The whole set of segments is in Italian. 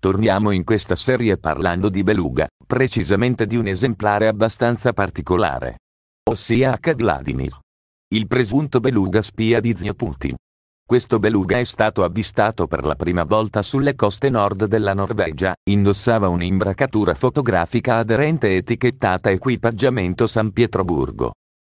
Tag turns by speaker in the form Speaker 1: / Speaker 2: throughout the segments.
Speaker 1: Torniamo in questa serie parlando di beluga, precisamente di un esemplare abbastanza particolare. Ossia H. Vladimir. Il presunto beluga spia di zio Putin. Questo beluga è stato avvistato per la prima volta sulle coste nord della Norvegia, indossava un'imbracatura fotografica aderente etichettata Equipaggiamento San Pietroburgo.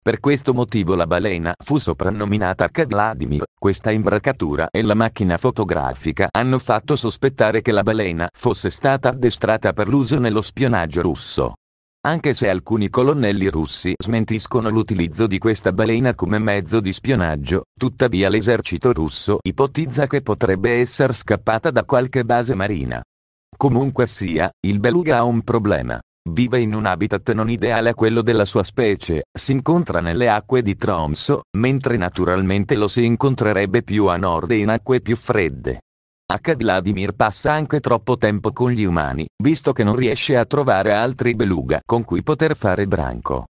Speaker 1: Per questo motivo la balena fu soprannominata K. Vladimir. Questa imbracatura e la macchina fotografica hanno fatto sospettare che la balena fosse stata addestrata per l'uso nello spionaggio russo. Anche se alcuni colonnelli russi smentiscono l'utilizzo di questa balena come mezzo di spionaggio, tuttavia l'esercito russo ipotizza che potrebbe essere scappata da qualche base marina. Comunque sia, il beluga ha un problema. Vive in un habitat non ideale a quello della sua specie, si incontra nelle acque di Tromso, mentre naturalmente lo si incontrerebbe più a nord e in acque più fredde. H. Vladimir passa anche troppo tempo con gli umani, visto che non riesce a trovare altri beluga con cui poter fare branco.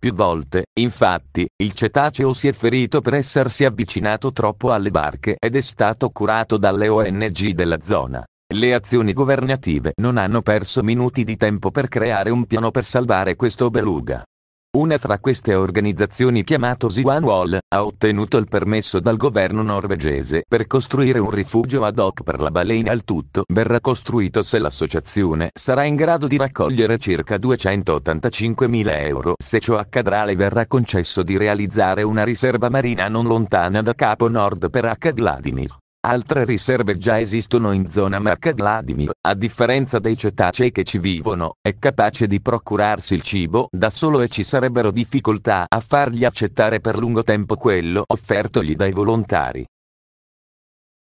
Speaker 1: Più volte, infatti, il cetaceo si è ferito per essersi avvicinato troppo alle barche ed è stato curato dalle ONG della zona. Le azioni governative non hanno perso minuti di tempo per creare un piano per salvare questo beluga. Una fra queste organizzazioni chiamatosi One Wall, ha ottenuto il permesso dal governo norvegese per costruire un rifugio ad hoc per la balena al tutto verrà costruito se l'associazione sarà in grado di raccogliere circa 285.000 euro. Se ciò accadrà le verrà concesso di realizzare una riserva marina non lontana da Capo Nord per H. Vladimir. Altre riserve già esistono in zona marca Vladimir, a differenza dei cetacei che ci vivono, è capace di procurarsi il cibo da solo e ci sarebbero difficoltà a fargli accettare per lungo tempo quello offertogli dai volontari.